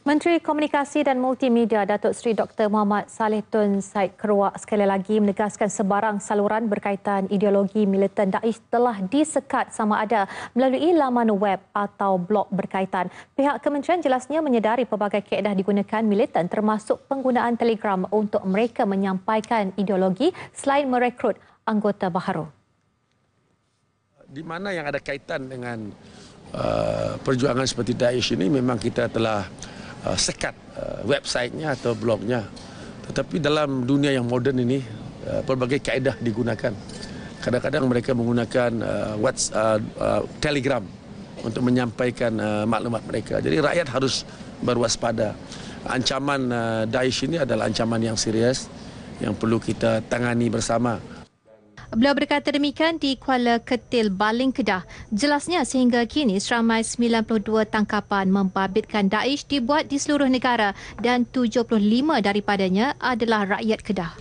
Menteri Komunikasi dan Multimedia Datuk Seri Dr. Muhammad Saleh Tun Said Keruak sekali lagi menegaskan sebarang saluran berkaitan ideologi militan Daesh telah disekat sama ada melalui laman web atau blog berkaitan. Pihak kementerian jelasnya menyedari pelbagai keadaan digunakan militan termasuk penggunaan telegram untuk mereka menyampaikan ideologi selain merekrut anggota baharu. Di mana yang ada kaitan dengan uh, perjuangan seperti Daesh ini memang kita telah Uh, sekat uh, websitenya atau blognya. Tetapi dalam dunia yang moden ini, uh, pelbagai kaedah digunakan. Kadang-kadang mereka menggunakan uh, WhatsApp, Telegram untuk menyampaikan maklumat mereka. Jadi rakyat harus berwaspada. Ancaman Daesh ini adalah ancaman yang serius yang perlu kita tangani bersama. Beliau berkata demikian di Kuala Ketil, Baling Kedah. Jelasnya sehingga kini seramai 92 tangkapan membabitkan Daesh dibuat di seluruh negara dan 75 daripadanya adalah rakyat Kedah.